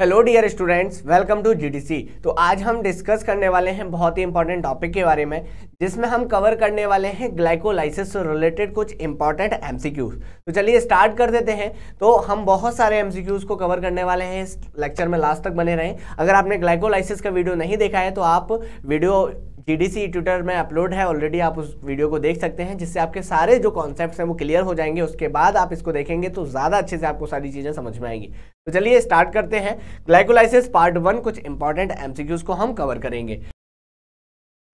Hello dear students welcome to GDC तो आज हम डिस्कस करने वाले हैं बहुत ही इंपॉर्टेंट टॉपिक के बारे में जिसमें हम कवर करने वाले हैं ग्लाइकोलाइसिस से रिलेटेड कुछ इंपॉर्टेंट एमसीक्यूज तो चलिए स्टार्ट कर देते हैं तो हम बहुत सारे एमसीक्यूज को कवर करने वाले हैं इस लेक्चर में लास्ट तक बने रहें अगर आपने ग्लाइकोलाइसिस का वीडियो नहीं देखा है तो आप वीडियो टी डी ट्विटर में अपलोड है ऑलरेडी आप उस वीडियो को देख सकते हैं जिससे आपके सारे जो कॉन्सेप्ट हैं वो क्लियर हो जाएंगे उसके बाद आप इसको देखेंगे तो ज़्यादा अच्छे से आपको सारी चीज़ें समझ में आएंगी तो चलिए स्टार्ट करते हैं ग्लाइकोलाइसिस पार्ट वन कुछ इंपॉर्टेंट एम को हम कवर करेंगे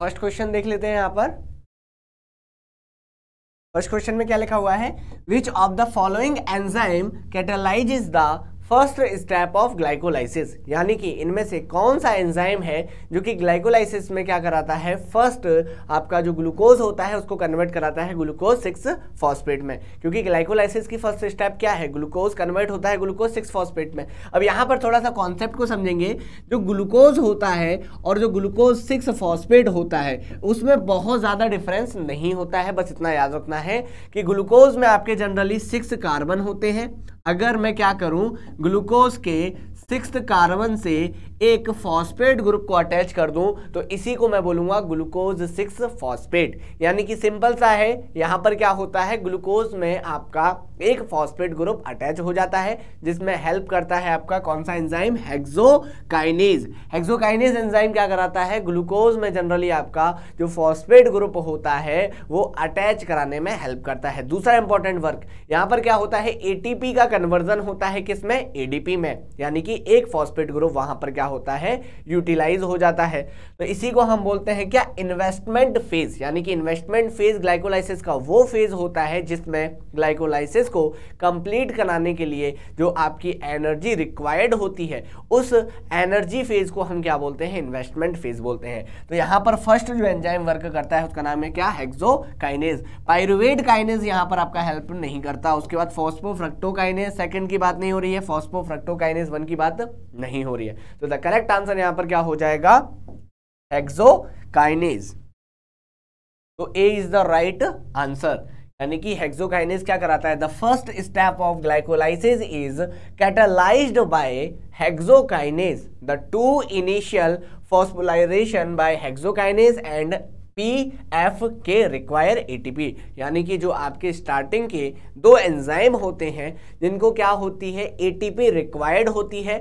फर्स्ट क्वेश्चन देख लेते हैं यहाँ पर फर्स्ट क्वेश्चन में क्या लिखा हुआ है which of the following enzyme catalyse is the first step of glycolysis यानी कि इनमें से कौन सा एंजाइम है जो कि ग्लाइकोलाइसिस में क्या कराता है फर्स्ट आपका जो ग्लूकोज होता है उसको कन्वर्ट कराता है ग्लूकोज सिक्स फॉस्पेट में क्योंकि ग्लाइकोलाइसिस की फर्स्ट स्टेप क्या है ग्लूकोज कन्वर्ट होता है ग्लूकोज सिक्स फॉस्पेट में अब यहाँ पर थोड़ा सा कॉन्सेप्ट को समझेंगे जो ग्लूकोज होता है और जो ग्लूकोज सिक्स फॉस्पेट होता है उसमें बहुत ज़्यादा डिफरेंस नहीं होता है बस इतना याद रखना है कि ग्लूकोज में आपके जनरली सिक्स कार्बन होते हैं अगर मैं क्या करूं ग्लूकोज के सिक्स कार्बन से एक फॉस्फेट ग्रुप को अटैच कर दूं तो इसी को मैं बोलूंगा ग्लूकोज सिक्स फॉस्फेट यानी कि सिंपल सा है यहां पर क्या होता है ग्लूकोज में आपका एक फॉस्फेट ग्रुप अटैच हो जाता है जिसमें हेल्प करता है आपका कौन सा एंजाइम हेक्सोकाइनेज हेक्सोकाइनेज एंजाइम क्या कराता है ग्लूकोज में जनरली आपका जो फॉस्फेट ग्रुप होता है वो अटैच कराने में हेल्प करता है दूसरा इंपॉर्टेंट वर्क यहां पर क्या होता है एटीपी का कन्वर्जन होता है किसमें एडीपी में यानी कि एक फॉस्फेट ग्रुप वहां पर क्या होता है यूटिलाइज हो जाता है तो इसी को हम बोलते हैं क्या इन्वेस्टमेंट फेज यानी कि इन्वेस्टमेंट फेज ग्लाइकोलाइसिस का वो फेज होता है जिसमें ग्लाइकोलाइसिस को कंप्लीट कराने के लिए जो आपकी एनर्जी रिक्वायर्ड होती है उस एनर्जी फेज को हम क्या बोलते हैं इन्वेस्टमेंट फेज बोलते हैं तो यहाँ पर फर्स्ट जो एंजाइम वर्क करता है उसका नाम है क्या हेक्सो काइनेज पायरुवेट काइनेज यहाँ पर आपका हेल्प नहीं करता उसके बाद फॉस्पोफ्रक्टोकाइनेज सेकंड की बात नहीं हो रही है फॉस्पोफ्रक्टोकाइनेज वन की बात नहीं हो रही है तो द द करेक्ट आंसर यहां पर क्या हो जाएगा हेक्सोकाइनेज तो A is the right answer यानी कि हेक्सोकाइनेज क्या कराता है the first step of glycolysis is catalysed by hexokinase the to initial phosphorylation by hexokinase and P F K require ATP यानी कि जो आपके स्टार्टिंग के दो एंजाइम होते हैं जिनको क्या होती है एटीपी रिक्वायर्ड होती है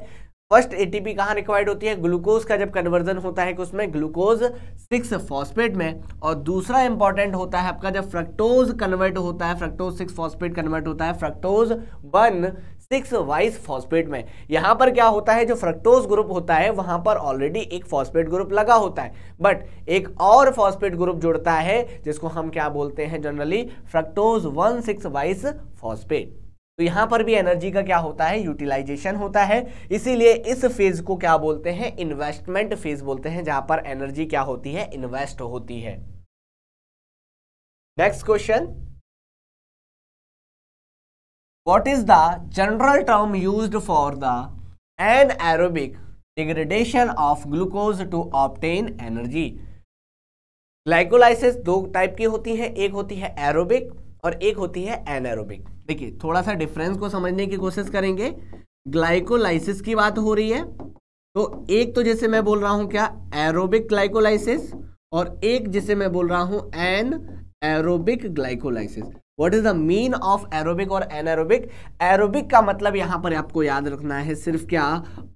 फर्स्ट एटीपी कहाँ रिक्वायर्ड होती है ग्लूकोज का जब कन्वर्जन होता है कि उसमें ग्लूकोज सिक्स फॉस्पेट में और दूसरा इंपॉर्टेंट होता है आपका जब फ्रक्टोज कन्वर्ट होता है फ्रक्टोज सिक्स फॉस्पेट कन्वर्ट होता है fructose one six bis phosphate में यहाँ पर क्या होता है जो फ्रक्टोज ग्रुप होता है वहाँ पर ऑलरेडी एक फॉस्पेट ग्रुप लगा होता है बट एक और फॉस्पेट ग्रुप जुड़ता है जिसको हम क्या बोलते हैं generally fructose one six bis phosphate तो यहां पर भी एनर्जी का क्या होता है यूटिलाइजेशन होता है इसीलिए इस फेज को क्या बोलते हैं इन्वेस्टमेंट फेज बोलते हैं जहां पर एनर्जी क्या होती है इन्वेस्ट होती है next question what is the general term use for the anaerobic degradation of glucose to obtain energy glycolysis दो टाइप की होती है एक होती है एरोबिक और एक होती है एनारोबिक देखिए थोड़ा सा डिफरेंस को समझने की कोशिश करेंगे ग्लाइकोलाइसिस की बात हो रही है तो एक तो जैसे मैं बोल रहा हूँ क्या एरोबिक ग्लाइकोलाइसिस और एक जिसे मैं बोल रहा हूँ anaerobic glycolysis what is the mean of aerobic और एन एरोबिक का मतलब यहाँ पर आपको याद रखना है सिर्फ क्या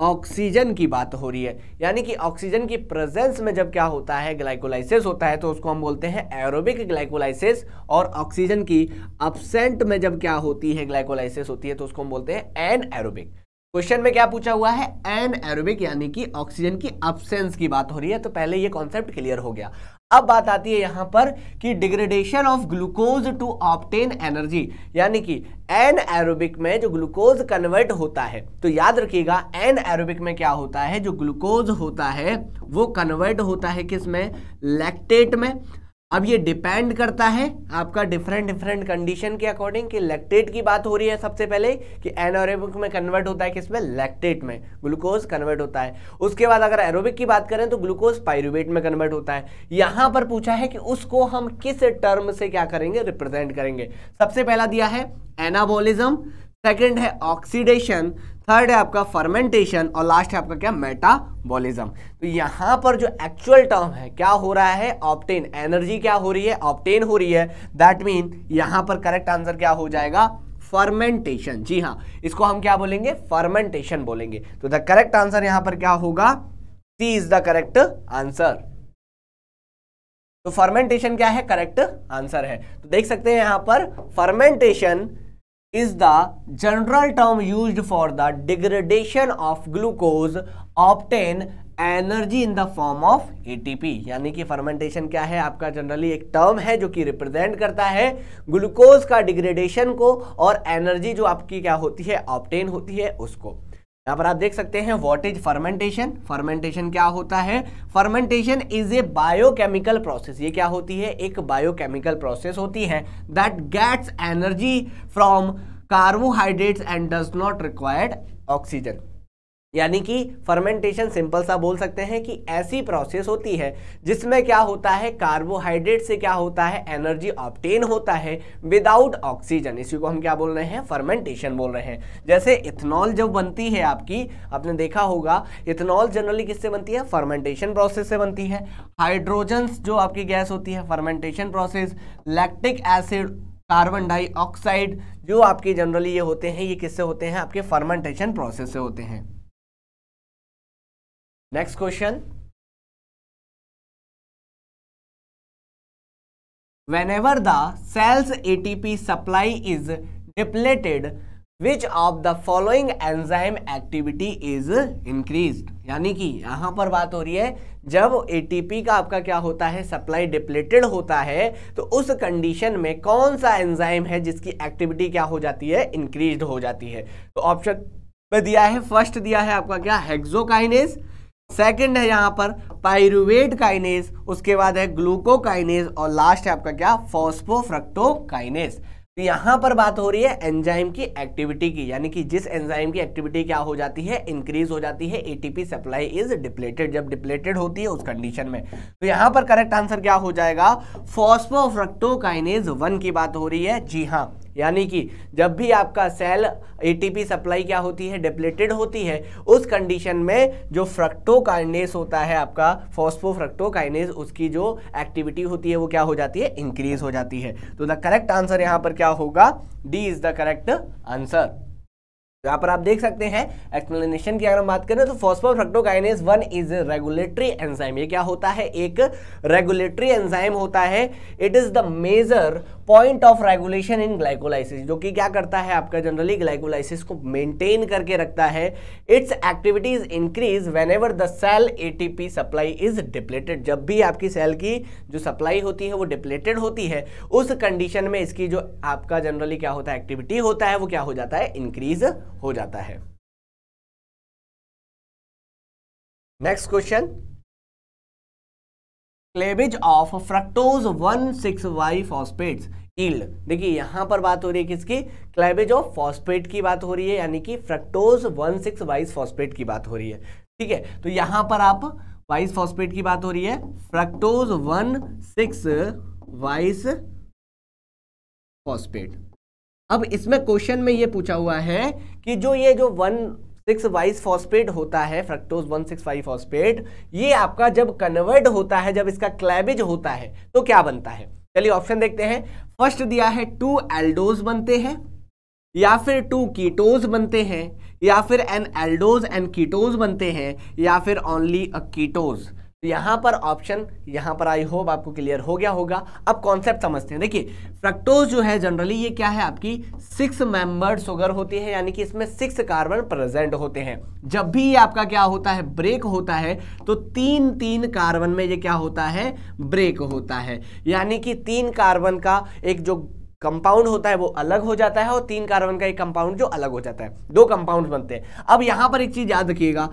ऑक्सीजन की बात हो रही है यानी कि ऑक्सीजन की प्रेजेंस में जब क्या होता है ग्लाइकोलाइसिस होता है तो उसको हम बोलते हैं एरोबिक ग्लाइकोलाइसिस और ऑक्सीजन की अपसेंट में जब क्या होती है ग्लाइकोलाइसिस होती है तो उसको हम बोलते हैं एन एरोबिक क्वेश्चन में क्या पूछा हुआ है एन एरोबिक यानी कि ऑक्सीजन की अपसेंस की बात हो रही है तो पहले ये कॉन्सेप्ट क्लियर हो गया अब बात आती है यहां पर कि degradation of glucose to obtain energy यानी कि एन एरोबिक में जो ग्लूकोज कन्वर्ट होता है तो याद रखिएगा एन एरोबिक में क्या होता है जो ग्लूकोज होता है वो कन्वर्ट होता है किस में लैक्टेट में अब ये डिपेंड करता है आपका डिफरेंट डिफरेंट कंडीशन के अकॉर्डिंग कि लैक्टेट की बात हो रही है सबसे पहले कि एनोरेबिक में कन्वर्ट होता है किसमें लैक्टेट में ग्लूकोज कन्वर्ट होता है उसके बाद अगर एरोबिक की बात करें तो ग्लूकोज पायरुबेट में कन्वर्ट होता है यहां पर पूछा है कि उसको हम किस टर्म से क्या करेंगे रिप्रेजेंट करेंगे सबसे पहला दिया है एनाबोलिज्म सेकेंड है ऑक्सीडेशन थर्ड है आपका फर्मेंटेशन और लास्ट है आपका क्या मेटाबॉलिज्म तो यहाँ पर जो एक्चुअल टर्म है क्या हो रहा है ऑप्टेन एनर्जी क्या हो रही है ऑप्टेन हो रही है दैट मीन यहाँ पर करेक्ट आंसर क्या हो जाएगा फर्मेंटेशन जी हाँ इसको हम क्या बोलेंगे फर्मेंटेशन बोलेंगे तो द करेक्ट आंसर यहाँ पर क्या होगा C is the correct answer तो फर्मेंटेशन क्या है करेक्ट आंसर है तो देख सकते हैं यहां पर fermentation is the general term used for the degradation of glucose obtain energy in the form of A P यानी कि फर्मेंटेशन क्या है आपका जनरली एक टर्म है जो कि रिप्रेजेंट करता है ग्लूकोज का डिग्रेडेशन को और एनर्जी जो आपकी क्या होती है ऑप्टेन होती है उसको यहाँ पर आप देख सकते हैं वॉट इज फर्मेंटेशन फर्मेंटेशन क्या होता है fermentation is a biochemical process ये क्या होती है एक बायोकेमिकल प्रोसेस होती है that gets energy from carbohydrates and does not required oxygen यानी कि फर्मेंटेशन सिंपल सा बोल सकते हैं कि ऐसी प्रोसेस होती है जिसमें क्या होता है कार्बोहाइड्रेट से क्या होता है एनर्जी ऑप्टेन होता है विदाउट ऑक्सीजन इसी को हम क्या बोल रहे हैं फर्मेंटेशन बोल रहे हैं जैसे इथेनॉल जब बनती है आपकी आपने देखा होगा इथेनॉल जनरली किससे बनती है फर्मेंटेशन प्रोसेस से बनती है हाइड्रोजन जो आपकी गैस होती है fermentation process lactic acid carbon dioxide जो आपके जनरली ये होते हैं ये किससे होते हैं आपके फर्मेंटेशन प्रोसेस से होते हैं next question whenever the cell's ATP supply is depleted which of the following enzyme activity is increase यानी कि यहां पर बात हो रही है जब एटीपी का आपका क्या होता है सप्लाई डिप्लेटेड होता है तो उस कंडीशन में कौन सा एंजाइम है जिसकी एक्टिविटी क्या हो जाती है इंक्रीज हो जाती है तो ऑप्शन दिया है फर्स्ट दिया है आपका क्या हेक्सोकाइनेस सेकंड है यहाँ पर पायरुवेट काइनेज उसके बाद है ग्लूकोकाइनेज और लास्ट है आपका क्या फॉस्फोफ्रक्टोकाइनेज तो यहाँ पर बात हो रही है एंजाइम की एक्टिविटी की यानी कि जिस एंजाइम की एक्टिविटी क्या हो जाती है इंक्रीज हो जाती है एटीपी सप्लाई इज डिप्लेटेड जब डिप्लेटेड होती है उस कंडीशन में तो यहाँ पर करेक्ट आंसर क्या हो जाएगा फॉस्फोफ्रक्टोकाइनेज वन की बात हो रही है जी हाँ यानी कि जब भी आपका सेल एटीपी सप्लाई क्या होती है डिप्लेटेड होती है उस कंडीशन में जो फ्रक्टोकाइनेस होता है आपका फॉस्फोफ्रक्टोकाइनेस उसकी जो एक्टिविटी होती है वो क्या हो जाती है इंक्रीज हो जाती है तो द करेक्ट आंसर यहाँ पर क्या होगा D is the correct answer यहाँ पर आप देख सकते हैं एक्सप्लेनेशन की अगर हम बात करें तो phospho phosphofructokinase one is regulatory enzyme ये क्या होता है एक रेगुलेटरी एंजाइम होता है it is the major point of regulation in glycolysis जो कि क्या करता है आपका जनरली ग्लाइकोलाइसिस को मेंटेन करके रखता है its activities increase whenever the cell ATP supply is depleted जब भी आपकी सेल की जो सप्लाई होती है वो डिप्लेटेड होती है उस कंडीशन में इसकी जो आपका जनरली क्या होता है एक्टिविटी होता है वो क्या हो जाता है इंक्रीज हो जाता है next question cleavage of fructose one six वाई फॉस्पेट ईल्ड देखिए यहां पर बात हो रही है किसकी क्लेबिज ऑफ फॉस्पेट की बात हो रही है यानी कि fructose one six bis phosphate की बात हो रही है ठीक है तो यहां पर आप वाइस फॉस्पेट की बात हो रही है fructose one six bis phosphate अब इसमें क्वेश्चन में ये पूछा हुआ है कि जो ये जो वन सिक्स वाइस फॉस्पेट होता है fructose one six five phosphate ये आपका जब कन्वर्ट होता है जब इसका क्लैबिज होता है तो क्या बनता है चलिए ऑप्शन देखते हैं फर्स्ट दिया है टू एल्डोज बनते हैं या फिर टू कीटोज बनते हैं या फिर एन एल्डोज एंड कीटोज बनते हैं या फिर ओनली अ कीटोज यहां पर ऑप्शन यहां पर आई होप आपको क्लियर हो गया होगा अब कॉन्सेप्ट समझते हैं देखिए फ्रक्टोज जो है जनरली ये क्या है आपकी सिक्स मेंबर्ड शुगर होती है यानी कि इसमें सिक्स कार्बन प्रेजेंट होते हैं जब भी ये आपका क्या होता है ब्रेक होता है तो तीन तीन कार्बन में ये क्या होता है ब्रेक होता है यानी कि तीन कार्बन का एक जो कंपाउंड होता है वो अलग हो जाता है और तीन कार्बन का एक कंपाउंड जो अलग हो जाता है दो कंपाउंड बनते हैं अब यहां पर एक चीज याद रखिएगा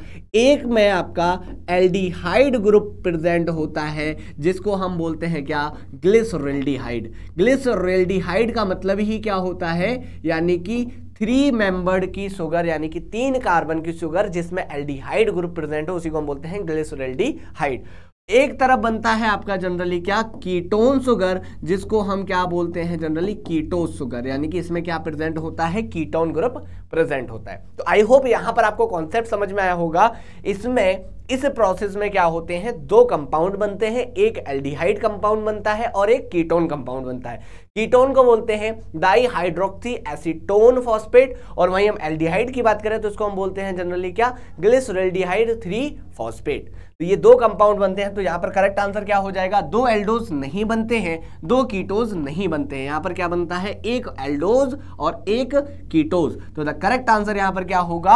एक में आपका एल्डिहाइड ग्रुप प्रेजेंट होता है जिसको हम बोलते हैं क्या ग्लिसरेल्डिहाइड ग्लिसरेल्डिहाइड का मतलब ही क्या होता है यानी कि थ्री मेंबर्ड की शुगर यानी कि तीन कार्बन की शुगर जिसमें एल्डिहाइड ग्रुप प्रेजेंट हो उसी को हम बोलते हैं ग्लिसरेल्डिहाइड एक तरफ बनता है आपका जनरली क्या कीटोन सुगर जिसको हम क्या बोलते हैं जनरली कीटोस सुगर यानी कि इसमें क्या प्रेजेंट होता है कीटोन ग्रुप प्रेजेंट होता है तो आई होप यहां पर आपको कॉन्सेप्ट समझ में आया होगा इसमें इस प्रोसेस में क्या होते हैं दो कंपाउंड बनते हैं एक एल्डिहाइड कंपाउंड बनता है और एक कीटोन कंपाउंड बनता है कीटोन को बोलते हैं डाई हाइड्रोक्सी एसिटोन फॉस्फेट और वहीं हम एल्डिहाइड की बात करें तो इसको हम बोलते हैं जनरली क्या ग्लिसरेल्डिहाइड थ्री फॉस्पेट तो ये दो कंपाउंड बनते हैं तो यहाँ पर करेक्ट आंसर क्या हो जाएगा दो एल्डोज नहीं बनते हैं दो कीटोज नहीं बनते हैं यहाँ पर क्या बनता है एक एल्डोज और एक कीटोज तो द करेक्ट आंसर यहां पर क्या होगा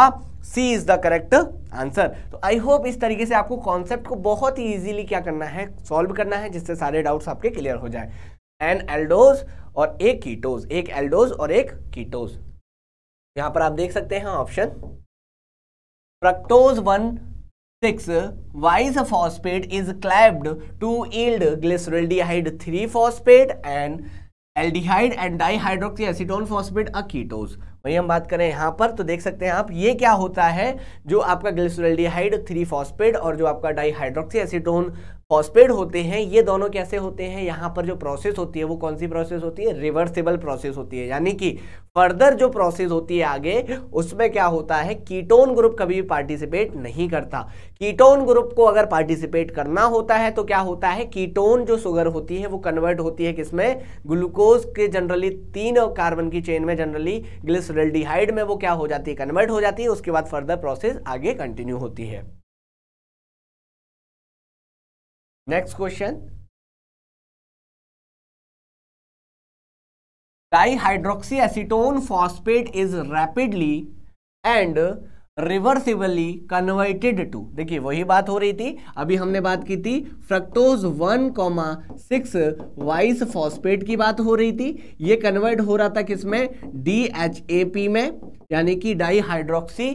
C is the correct answer तो आई होप इस तरीके से आपको कॉन्सेप्ट को बहुत ही ईजिली क्या करना है सॉल्व करना है जिससे सारे डाउट्स आपके क्लियर हो जाए एन एल्डोज और एक कीटोज एक एल्डोज और एक कीटोज यहां पर आप देख सकते हैं option fructose one six bis phosphate is cleaved to yield glyceraldehyde three phosphate and aldehyde and dihydroxy acetone phosphate uh वही हम बात करें यहाँ पर तो देख सकते हैं आप ये क्या होता है जो आपका ग्लिसरल्डिहाइड थ्री फॉस्फेट और जो आपका डाईहाइड्रोक्सी एसिटोन फॉस्पेड होते हैं ये दोनों कैसे होते हैं यहाँ पर जो प्रोसेस होती है वो कौन सी प्रोसेस होती है रिवर्सिबल प्रोसेस होती है यानी कि फर्दर जो प्रोसेस होती है आगे उसमें क्या होता है कीटोन ग्रुप कभी भी पार्टिसिपेट नहीं करता कीटोन ग्रुप को अगर पार्टिसिपेट करना होता है तो क्या होता है कीटोन जो शुगर होती है वो कन्वर्ट होती है किसमें ग्लूकोज के जनरली तीन कार्बन की चेन में जनरली ग्लिसरल में वो क्या हो जाती है कन्वर्ट हो जाती है उसके बाद फर्दर प्रोसेस आगे कंटिन्यू होती है Next question. Dihydroxyacetone phosphate is rapidly and reversibly converted to देखिए वही बात हो रही थी अभी हमने बात की थी fructose one comma six bis phosphate की बात हो रही थी ये कन्वर्ट हो रहा था किसमें डी एच ए पी में यानी कि डाई हाइड्रोक्सी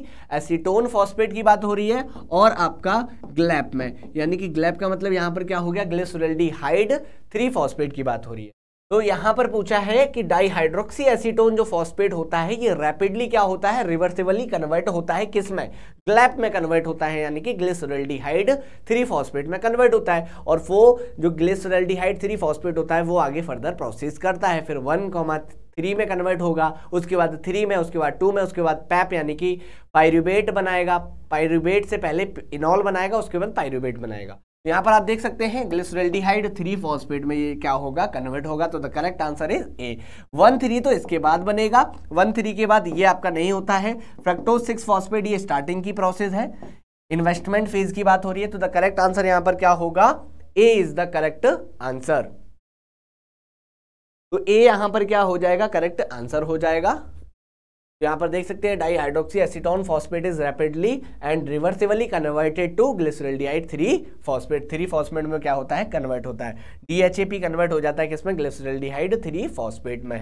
फॉस्पेट की बात हो रही है और आपका ग्लैप में यानी कि ग्लैप का मतलब यहाँ पर क्या हो गया glyceraldehyde three phosphate की बात हो रही है तो यहां पर पूछा है कि डाइहाइड्रोक्सी एसिटोन जो फॉस्पेट होता है ये रैपिडली क्या होता है रिवर्सिबली कन्वर्ट होता है किसमें ग्लैप में कन्वर्ट होता है यानी कि ग्लिसरल्डिहाइड थ्री फॉस्पेट में कन्वर्ट होता है और वो जो ग्लिसरल्डिहाइड थ्री फॉस्पेट होता है वो आगे फर्दर प्रोसेस करता है फिर वन थ्री में कन्वर्ट होगा उसके बाद थ्री में उसके बाद टू में उसके बाद पैप यानी कि पायरुबेट बनाएगा पायरुबेट से पहले इनॉल बनाएगा उसके बाद पायरुबेट बनाएगा यहां पर आप देख सकते हैं ग्लिसरेल्डिहाइड थ्री फॉस्फेट में ये क्या होगा कन्वर्ट होगा तो the correct answer is A one three तो इसके बाद बनेगा वन थ्री के बाद ये आपका नहीं होता है फ्रक्टोज सिक्स फॉस्फेट ये स्टार्टिंग की प्रोसेस है इन्वेस्टमेंट फेज की बात हो रही है तो द करेक्ट आंसर यहां पर क्या होगा A is the correct answer तो ए यहां पर क्या हो जाएगा करेक्ट आंसर हो जाएगा यहाँ पर देख सकते हैं dihydroxyacetone phosphate is rapidly and reversibly converted to glyceraldehyde three phosphate three phosphate में क्या होता है कन्वर्ट होता है डीएचएपी कन्वर्ट हो जाता है किसमें ग्लिसरल्डिहाइड थ्री फॉस्पेट में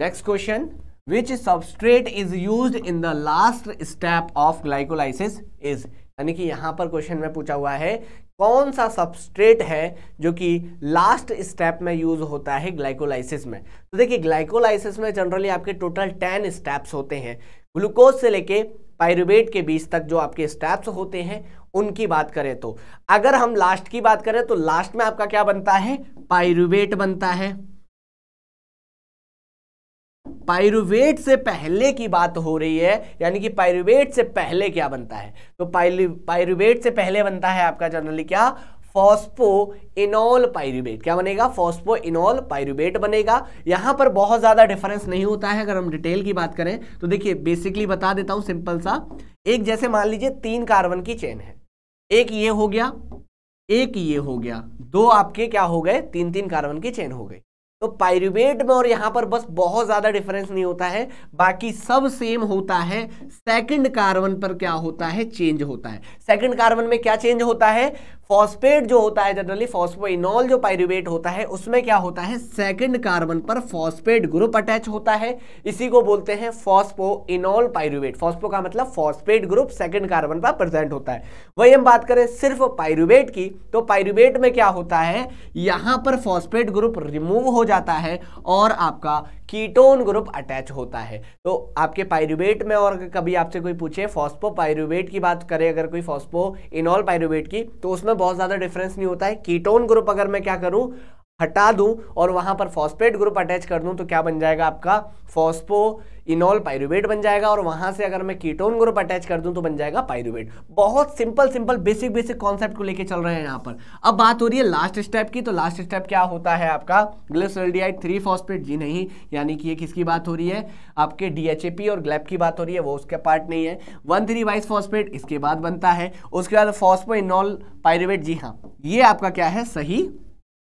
next question which substrate is use in the last step of glycolysis is यानी कि यहाँ पर क्वेश्चन में पूछा हुआ है कौन सा सबस्ट्रेट है जो कि लास्ट स्टेप में यूज होता है ग्लाइकोलाइसिस में तो देखिए ग्लाइकोलाइसिस में जनरली आपके टोटल टेन स्टेप्स होते हैं ग्लूकोज से लेके पायरुबेट के बीच तक जो आपके स्टेप्स होते हैं उनकी बात करें तो अगर हम लास्ट की बात करें तो लास्ट में आपका क्या बनता है पायरुबेट बनता है पायरुवेट से पहले की बात हो रही है यानी कि पायरुवेट से पहले क्या बनता है तो पायरुवेट से पहले बनता है आपका जनरली क्या फॉस्पो इनॉल पायरुबेट क्या बनेगा फॉस्पो इनॉल पायरुबेट बनेगा यहां पर बहुत ज़्यादा डिफरेंस नहीं होता है अगर हम डिटेल की बात करें तो देखिए बेसिकली बता देता हूं सिंपल सा एक जैसे मान लीजिए तीन कार्बन की चेन है एक ये हो गया एक ये हो गया दो आपके क्या हो गए तीन तीन कार्बन की चेन हो गई तो पायरुवेट में और यहां पर बस बहुत ज़्यादा डिफरेंस नहीं होता है बाकी सब सेम होता है सेकंड कार्बन पर क्या होता है चेंज होता है सेकंड कार्बन में क्या चेंज होता है फॉस्फेट जो होता है जनरली फॉस्फोइनॉल जो पायरुवेट होता है उसमें क्या होता है सेकंड कार्बन पर फॉस्फेट ग्रुप अटैच होता है इसी को बोलते हैं फॉस्फोइनॉल पायरुवेट फॉस्फो का मतलब फॉस्फेट ग्रुप सेकंड कार्बन पर प्रेजेंट होता है वही हम बात करें सिर्फ पायरुवेट की तो पायरुवेट में क्या होता है यहाँ पर फॉस्फेट ग्रुप रिमूव हो जाता है और आपका कीटोन ग्रुप अटैच होता है तो आपके पायरुबेट में और कभी आपसे कोई पूछे फॉस्पो पायरुबेट की बात करें अगर कोई फॉस्पो इनॉल पायरुबेट की तो उसमें बहुत ज़्यादा डिफरेंस नहीं होता है कीटोन ग्रुप अगर मैं क्या करूं हटा दूं और वहां पर फॉस्फेट ग्रुप अटैच कर दूं तो क्या बन जाएगा आपका फॉस्पो इनॉल पायरुबेट बन जाएगा और वहां से अगर मैं कीटोन ग्रुप अटैच कर दूं तो बन जाएगा पायरुबेट बहुत simple simple basic basic concept को लेके चल रहे हैं यहाँ पर अब बात हो रही है लास्ट स्टेप की तो लास्ट स्टेप क्या होता है आपका ग्लिसरल्डिहाइड थ्री फॉस्फेट जी नहीं यानी कि ये किसकी बात हो रही है आपके डी और ग्लैप की बात हो रही है वो उसके पार्ट नहीं है वन थ्री वाइस फॉस्फेट इसके बाद बनता है उसके बाद फॉस्पो इनॉल पायरुबेट जी हाँ ये आपका क्या है सही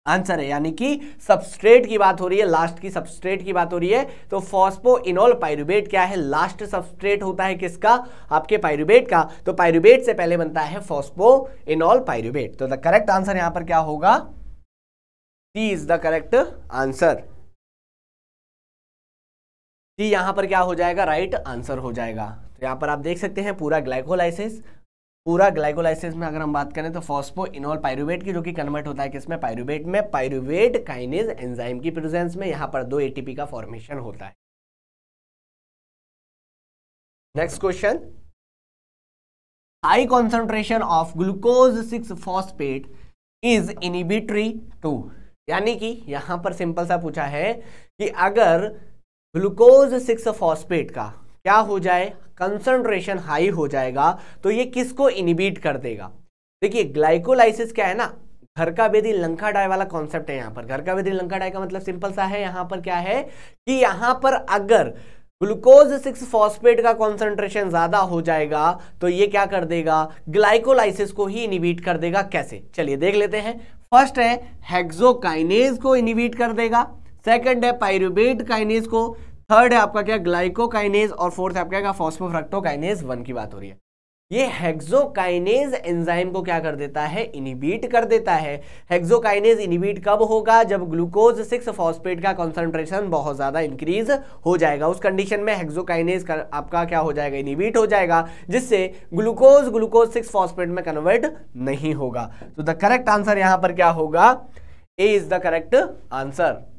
आंसर है यानी कि सबस्ट्रेट की बात हो रही है लास्ट की सबस्ट्रेट की बात हो रही है तो फॉस्पो इनोल पायरुबेट क्या है लास्ट सबस्ट्रेट होता है किसका आपके पायरुबेट का तो पायरुबेट से पहले बनता है फॉस्पो इनोल पायरुबेट तो द करेक्ट आंसर यहां पर क्या होगा C is the correct answer C यहां पर क्या हो जाएगा राइट right आंसर हो जाएगा तो यहां पर आप देख सकते हैं पूरा ग्लाइकोलाइसिस पूरा ग्लाइकोलाइसिस में अगर हम बात करें तो फॉस्पो इनोल पायरुबेट की जो कि कन्वर्ट होता है किसमें पायरुबेट में पायरुबेट काइनेज एंजाइम की प्रेजेंस में यहां पर दो एटीपी का फॉर्मेशन होता है next question high concentration of glucose six phosphate is inhibitory to यानी कि यहां पर सिंपल सा पूछा है कि अगर ग्लूकोज सिक्स फॉस्पेट का क्या हो जाए कंसनट्रेशन हाई हो जाएगा तो ये किसको इनिबिट कर देगा देखिए ग्लाइकोलाइसिस क्या है ना घर का वेदी लंका डाय वाला कॉन्सेप्ट है यहां पर घर का वेदी लंका डाय का मतलब सिंपल सा है यहां पर क्या है कि यहां पर अगर ग्लूकोज सिक्स फॉस्फेट का कॉन्सेंट्रेशन ज्यादा हो जाएगा तो ये क्या कर देगा ग्लाइकोलाइसिस को ही इनिबिट कर देगा कैसे चलिए देख लेते हैं फर्स्ट है हेक्सोकाइनेज को इनिबिट कर देगा सेकंड है पायरुबेट काइनेज को थर्ड है आपका क्या ग्लाइकोकाइनेज और फोर्थ है आपका क्या फॉस्फोफ्रक्टोकाइनेज वन की बात हो रही है ये हेक्सोकाइनेज एंजाइम को क्या कर देता है इनिबीट कर देता है हेक्सोकाइनेज इनिबीट कब होगा जब ग्लूकोज सिक्स फॉस्पेट का कॉन्सेंट्रेशन बहुत ज़्यादा इंक्रीज हो जाएगा उस कंडीशन में हेक्सोकाइनेज कर, आपका क्या हो जाएगा इनिबीट हो जाएगा जिससे ग्लूकोज ग्लूकोज सिक्स फॉस्पेट में कन्वर्ट नहीं होगा तो द करेक्ट आंसर यहां पर क्या होगा A is the correct answer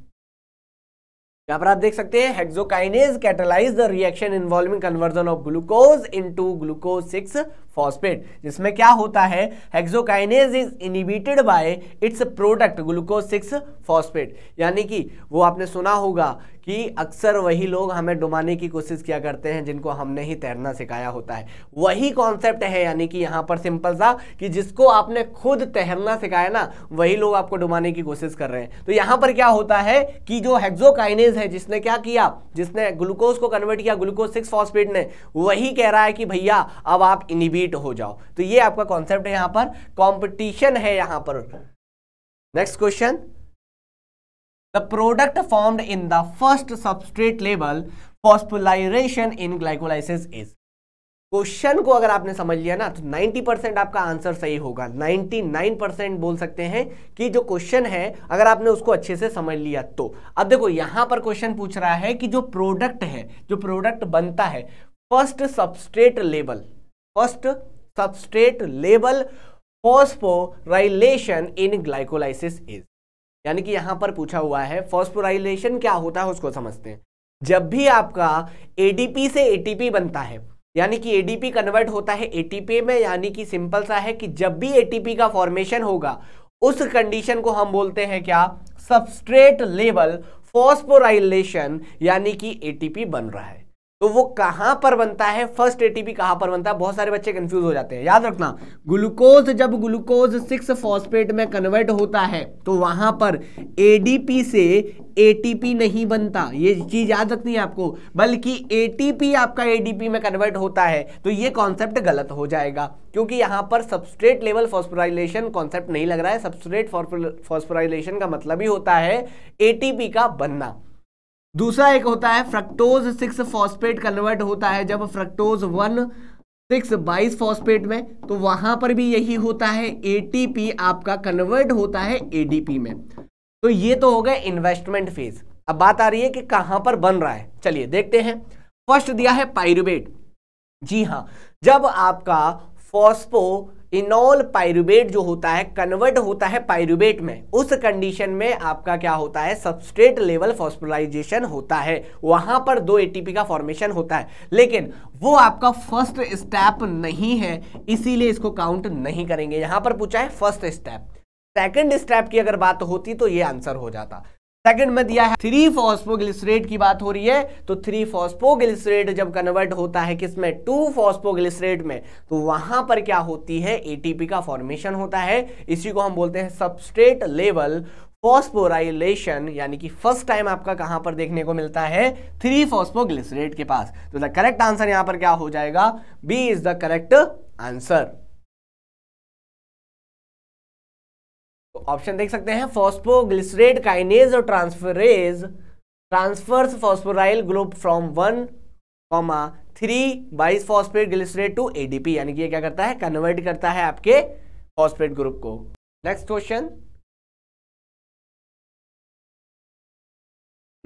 यहां पर आप देख सकते हैं hexokinase catalyse the reaction involving conversion of glucose into glucose six phosphate जिसमें क्या होता है hexokinase is inhibited by its product glucose six phosphate यानी कि वो आपने सुना होगा कि अक्सर वही लोग हमें डुबाने की कोशिश किया करते हैं जिनको हमने ही तैरना सिखाया होता है वही कॉन्सेप्ट है यानी कि यहाँ पर सिंपल सा कि जिसको आपने खुद तैरना सिखाया ना वही लोग आपको डुबाने की कोशिश कर रहे हैं तो यहाँ पर क्या होता है कि जो हेक्जोकाइनेज है जिसने क्या किया जिसने ग्लूकोज को कन्वर्ट किया ग्लूकोज सिक्स फॉस्पिट ने वही कह रहा है कि भैया अब आप इनिबीट हो जाओ तो ये आपका कॉन्सेप्ट है यहाँ पर कॉम्पिटिशन है यहाँ पर next question the product formed in the first substrate level phosphorylation in glycolysis is question को अगर आपने समझ लिया ना तो 90 परसेंट आपका आंसर सही होगा 99 परसेंट बोल सकते हैं कि जो क्वेश्चन है अगर आपने उसको अच्छे से समझ लिया तो अब देखो यहां पर क्वेश्चन पूछ रहा है कि जो प्रोडक्ट है जो प्रोडक्ट बनता है first substrate level first substrate level phosphorylation in glycolysis is यानी कि यहाँ पर पूछा हुआ है फॉस्फोराइलेशन क्या होता है उसको समझते हैं जब भी आपका एडीपी से एटीपी बनता है यानी कि एडीपी कन्वर्ट होता है एटीपी में यानी कि सिंपल सा है कि जब भी एटीपी का फॉर्मेशन होगा उस कंडीशन को हम बोलते हैं क्या सबस्ट्रेट लेवल फॉस्फोराइलेशन यानी कि एटीपी बन रहा है तो वो कहां पर बनता है फर्स्ट एटीपी कहां पर बनता है बहुत सारे बच्चे कंफ्यूज हो जाते हैं याद रखना ग्लूकोज जब ग्लूकोज सिक्स फॉस्फेट में कन्वर्ट होता है तो वहां पर एडीपी से एटीपी नहीं बनता ये चीज याद रखनी है आपको बल्कि एटीपी आपका एडीपी में कन्वर्ट होता है तो ये कॉन्सेप्ट गलत हो जाएगा क्योंकि यहां पर सबस्ट्रेट लेवल फॉस्फोराइलेशन कॉन्सेप्ट नहीं लग रहा है सबस्ट्रेट फॉस्फोराइलेशन का मतलब ही होता है एटीपी का बनना दूसरा एक होता है फ्रक्टोज सिक्स फॉस्पेट कन्वर्ट होता है जब fructose one six bisphosphate में तो वहां पर भी यही होता है एटीपी आपका कन्वर्ट होता है एडीपी में तो ये तो हो गया इन्वेस्टमेंट फेज अब बात आ रही है कि कहां पर बन रहा है चलिए देखते हैं फर्स्ट दिया है पायरुबेट जी हाँ जब आपका फॉस्पो इनोल पायरुबेट जो होता है कन्वर्ट होता है पायरुबेट में उस कंडीशन में आपका क्या होता है सबस्ट्रेट लेवल फॉस्पोलाइजेशन होता है वहां पर दो एटीपी का फॉर्मेशन होता है लेकिन वो आपका फर्स्ट स्टेप नहीं है इसीलिए इसको काउंट नहीं करेंगे यहां पर पूछा है फर्स्ट स्टेप सेकेंड स्टेप की अगर बात होती तो ये आंसर हो जाता सेकंड में दिया है थ्री फॉस्फोग्लिसरेट की बात हो रही है तो थ्री फॉस्फोग्लिसरेट जब कन्वर्ट होता है किसमें टू फॉस्फोग्लिसरेट में तो वहां पर क्या होती है एटीपी का फॉर्मेशन होता है इसी को हम बोलते हैं सबस्ट्रेट लेवल फॉस्फोराइलेशन यानी कि फर्स्ट टाइम आपका कहां पर देखने को मिलता है थ्री फॉस्फोग्लिसरेट के पास तो द करेक्ट आंसर यहां पर क्या हो जाएगा B is the correct answer option तो देख सकते हैं फॉस्फोग्लिसरेट काइनेज और transferase transfers phosphoryl group from one comma three bisphosphate glycerate to ADP यानी कि ये क्या करता है कन्वर्ट करता है आपके फॉस्फेट ग्रुप को नेक्स्ट क्वेश्चन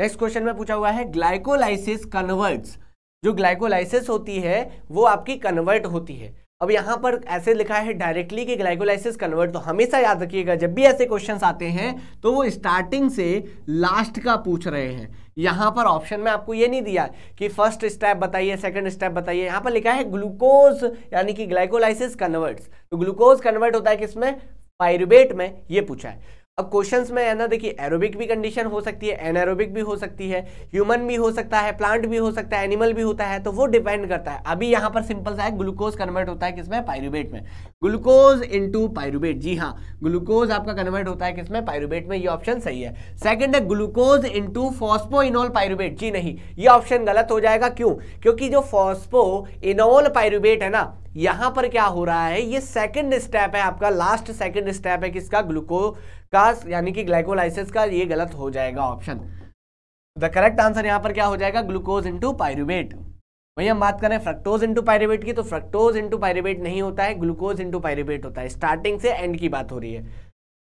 नेक्स्ट क्वेश्चन में पूछा हुआ है ग्लाइकोलाइसिस कन्वर्ट्स जो ग्लाइकोलाइसिस होती है वो आपकी कन्वर्ट होती है अब यहाँ पर ऐसे लिखा है डायरेक्टली कि ग्लाइकोलाइसिस कन्वर्ट तो हमेशा याद रखिएगा जब भी ऐसे क्वेश्चंस आते हैं तो वो स्टार्टिंग से लास्ट का पूछ रहे हैं यहाँ पर ऑप्शन में आपको ये नहीं दिया कि फर्स्ट स्टेप बताइए सेकंड स्टेप बताइए यहाँ पर लिखा है ग्लूकोज यानी कि ग्लाइकोलाइसिस कन्वर्ट्स तो ग्लूकोज कन्वर्ट होता है किसमें पायरुबेट में ये पूछा है अब क्वेश्चंस में है ना देखिए एरोबिक भी कंडीशन हो सकती है एनएरोबिक भी हो सकती है ह्यूमन भी हो सकता है प्लांट भी हो सकता है एनिमल भी होता है तो वो डिपेंड करता है अभी यहाँ पर सिंपल सा है ग्लूकोज कन्वर्ट होता है किसमें पायरुबेट में ग्लूकोज इनटू पायरुबेट जी हाँ ग्लूकोज आपका कन्वर्ट होता है किसमें पायरुबेट में ये ऑप्शन सही है सेकेंड है glucose into phospho enol pyruvate जी नहीं ये ऑप्शन गलत हो जाएगा क्यों क्योंकि जो फॉस्पो इनोल पायरुबेट है ना यहां पर क्या हो रहा है ये सेकंड स्टेप है आपका लास्ट सेकंड स्टेप है किसका ग्लूको का यानी कि ग्लाइकोलाइसिस का ये गलत हो जाएगा ऑप्शन द करेक्ट आंसर यहां पर क्या हो जाएगा ग्लूकोज इंटू पायरुबेट वही हम बात करें फ्रक्टोज इंटू पायरुबेट की तो फ्रक्टोज इंटू पायरुबेट नहीं होता है ग्लूकोज इंटू पायरुबेट होता है स्टार्टिंग से एंड की बात हो रही है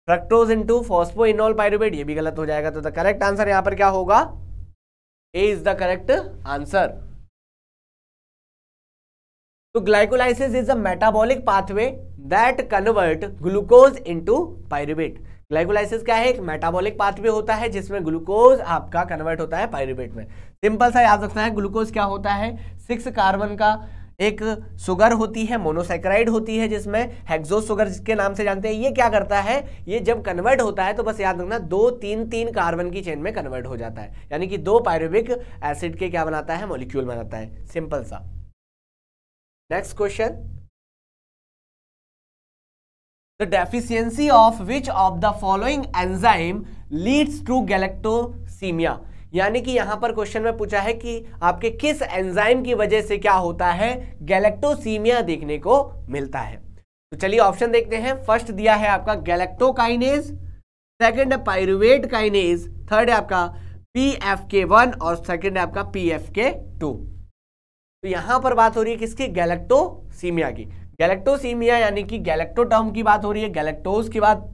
fructose into phospho enol pyruvate ये भी गलत हो जाएगा तो द करेक्ट आंसर यहां पर क्या होगा A is the correct answer तो glycolysis is a metabolic pathway that convert glucose into pyruvate glycolysis क्या है एक मेटाबॉलिक पाथवे होता है जिसमें ग्लूकोज आपका कन्वर्ट होता है पायरुवेट में सिंपल सा याद रखना है ग्लूकोज क्या होता है सिक्स कार्बन का एक सुगर होती है मोनोसेक्राइड होती है जिसमें हेक्जो सुगर के नाम से जानते हैं ये क्या करता है ये जब कन्वर्ट होता है तो बस याद रखना दो तीन तीन कार्बन की चेन में कन्वर्ट हो जाता है यानी कि दो पायरुबिक एसिड के क्या बनाता है मोलिक्यूल बनाता है सिंपल सा Next question. The deficiency of which of the following enzyme leads to galactosemia? यानी कि यहां पर क्वेश्चन में पूछा है कि आपके किस एंजाइम की वजह से क्या होता है गैलेक्टोसीमिया देखने को मिलता है तो चलिए ऑप्शन देखते हैं फर्स्ट दिया है आपका गैलेक्टोकाइनेज सेकंड है पायरुवेट काइनेज थर्ड है आपका पी एफ के वन और सेकंड है आपका पी एफ के टू तो यहां पर बात हो रही है किसकी गैलेक्टोसीमिया की गैलेक्टोसीमिया यानी कि गैलेक्टोटर्म की बात हो रही है गैलेक्टोज की बात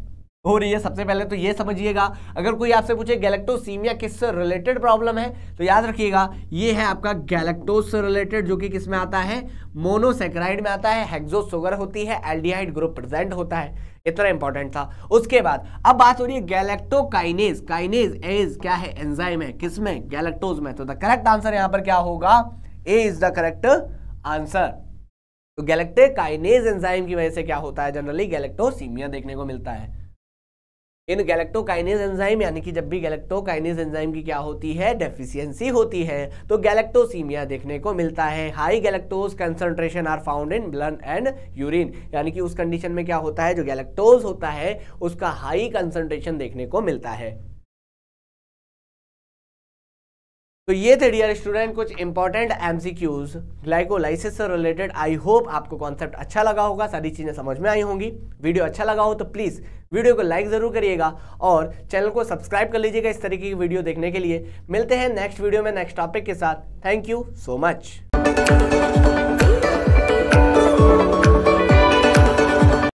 हो रही है सबसे पहले तो ये समझिएगा अगर कोई आपसे पूछे गैलेक्टोसीमिया किस रिलेटेड प्रॉब्लम है तो याद रखिएगा ये है आपका गैलेक्टोस से रिलेटेड जो कि किस में आता है मोनोसेक्राइड में आता है हेक्सोसुगर होती है एल्डिहाइड ग्रुप प्रेजेंट होता है इतना इंपॉर्टेंट था उसके बाद अब बात हो रही है गैलेक्टोकाइनेज काइनेज एज क्या है एंजाइम है किस में गैलेक्टोज में तो द करेक्ट आंसर यहां पर क्या होगा A is the correct answer तो गैलेक्टे काइनेज एंजाइम की वजह से क्या होता है जनरली गैलेक्टोसीमिया देखने को मिलता है इन गैलेक्टोकाइनेज एंजाइम यानी कि जब भी गैलेक्टोकाइनेज एंजाइम की क्या होती है डेफिशिएंसी होती है तो गैलेक्टोसीमिया देखने को मिलता है high galactose concentration are found in blood and urine यानी कि उस कंडीशन में क्या होता है जो गैलेक्टोज होता है उसका हाई कंसंट्रेशन देखने को मिलता है तो ये थे डियर स्टूडेंट कुछ इंपॉर्टेंट एमसीक्यूज ग्लाइकोलाइसिस से रिलेटेड आई होप आपको कॉन्सेप्ट अच्छा लगा होगा सारी चीज़ें समझ में आई होंगी वीडियो अच्छा लगा हो तो प्लीज़ वीडियो को लाइक ज़रूर करिएगा और चैनल को सब्सक्राइब कर लीजिएगा इस तरीके की वीडियो देखने के लिए मिलते हैं नेक्स्ट वीडियो में नेक्स्ट टॉपिक के साथ थैंक यू सो मच